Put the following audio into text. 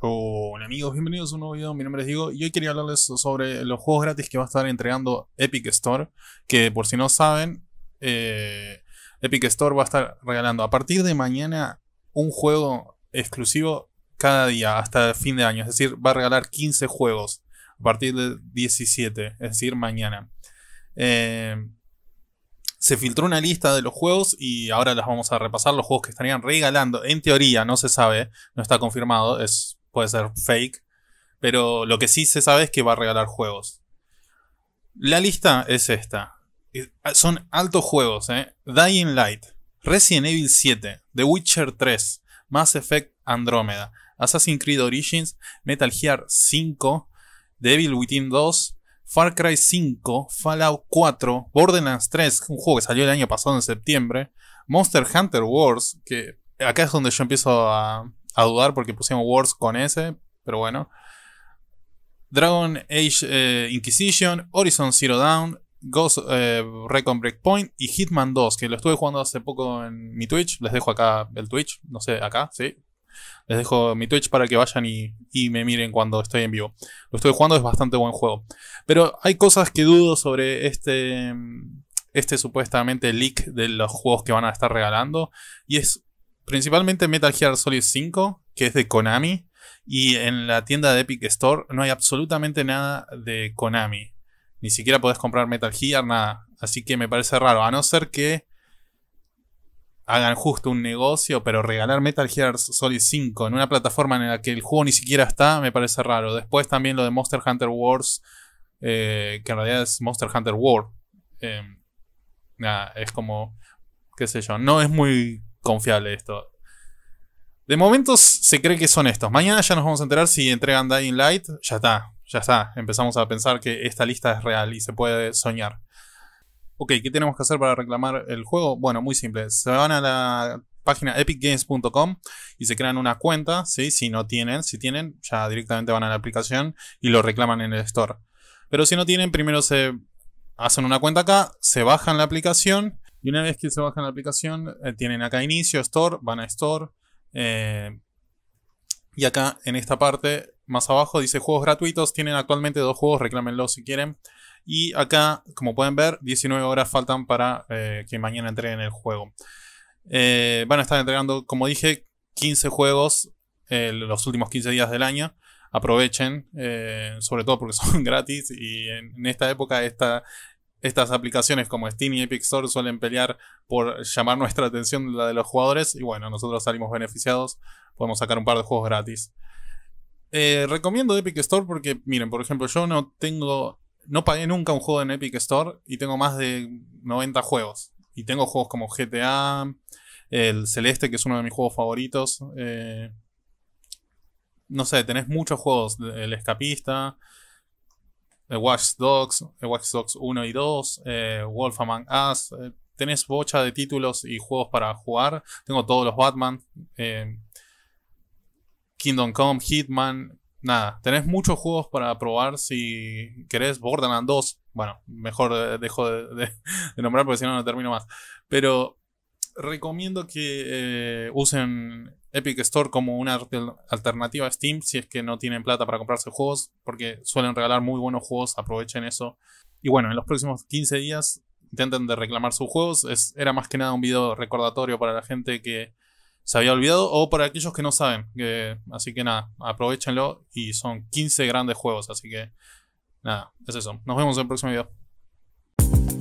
Hola amigos, bienvenidos a un nuevo video, mi nombre es Diego y hoy quería hablarles sobre los juegos gratis que va a estar entregando Epic Store, que por si no saben, eh, Epic Store va a estar regalando a partir de mañana un juego exclusivo cada día hasta el fin de año, es decir, va a regalar 15 juegos a partir de 17, es decir, mañana. Eh, se filtró una lista de los juegos y ahora las vamos a repasar, los juegos que estarían regalando, en teoría, no se sabe, no está confirmado, es puede ser fake, pero lo que sí se sabe es que va a regalar juegos. La lista es esta. Ah, son altos juegos, ¿eh? Dying Light, Resident Evil 7, The Witcher 3, Mass Effect Andromeda, Assassin's Creed Origins, Metal Gear 5, Devil Within 2, Far Cry 5, Fallout 4, Borderlands 3, un juego que salió el año pasado en septiembre, Monster Hunter Wars, que acá es donde yo empiezo a, a dudar porque pusimos Wars con S, pero bueno. Dragon Age eh, Inquisition, Horizon Zero Dawn, Ghost eh, Recon Breakpoint y Hitman 2, que lo estuve jugando hace poco en mi Twitch. Les dejo acá el Twitch, no sé, acá, sí. Les dejo mi Twitch para que vayan y, me miren cuando estoy en vivo. Lo estoy jugando, es bastante buen juego. Pero hay cosas que dudo sobre este, este supuestamente leak de los juegos que van a estar regalando. Y es principalmente Metal Gear Solid 5, que es de Konami, y en la tienda de Epic Store no hay absolutamente nada de Konami. Ni siquiera podés comprar Metal Gear, nada. Así que me parece raro, a no ser que hagan justo un negocio, pero regalar Metal Gear Solid 5 en una plataforma en la que el juego ni siquiera está, me parece raro. Después también lo de Monster Hunter Wars, eh, que en realidad es Monster Hunter World. Em, nada, es como qué sé yo, no es muy confiable esto. De momento se cree que son estos. Mañana ya nos vamos a enterar si entregan Dying Light. Ya está, ya está. Empezamos a pensar que esta lista es real y se puede soñar. Ok, ¿qué tenemos que hacer para reclamar el juego? Bueno, muy simple. Se van a la página epicgames.com y se crean una cuenta, ¿sí? Si no tienen, si tienen, ya directamente van a la aplicación y lo reclaman en el store. Pero si no tienen, primero se hacen una cuenta acá, se bajan la aplicación y una vez que se bajan la aplicación, eh, tienen acá inicio, store, van a store. Eh, y acá en esta parte, más abajo, dice juegos gratuitos. Tienen actualmente dos juegos, reclámenlos si quieren. Y acá, como pueden ver, 19 horas faltan para eh, que mañana entreguen el juego. van a estar entregando, como dije, 15 juegos los últimos 15 días del año aprovechen, sobre todo porque son gratis y en, esta época está... Estas aplicaciones como Steam y Epic Store suelen pelear por llamar nuestra atención la de los jugadores y bueno, nosotros salimos beneficiados, podemos sacar un par de juegos gratis. Eh, recomiendo Epic Store porque, miren, por ejemplo, yo no tengo, no pagué nunca un juego en Epic Store y tengo más de 90 juegos. Y tengo juegos como GTA, el Celeste, que es uno de mis juegos favoritos. Eh, no sé, tenés muchos juegos, el Escapista. Eh, Watch Dogs, eh, Watch Dogs 1 y 2, eh, Wolf Among Us. tenés bocha de títulos y juegos para jugar. Tengo todos los Batman. Kingdom Come, Hitman. Nada, tenés muchos juegos para probar si querés Borderlands 2. Bueno, mejor dejo de, de nombrar porque si no, no termino más. Pero recomiendo que usen Epic Store como una alternativa a Steam si es que no tienen plata para comprarse juegos, porque suelen regalar muy buenos juegos, aprovechen eso. Y bueno, en los próximos 15 días intenten de reclamar sus juegos. era más que nada un video recordatorio para la gente que se había olvidado o para aquellos que no saben. así que nada, aprovechenlo y son 15 grandes juegos. Así que nada, es eso. Nos vemos en el próximo video.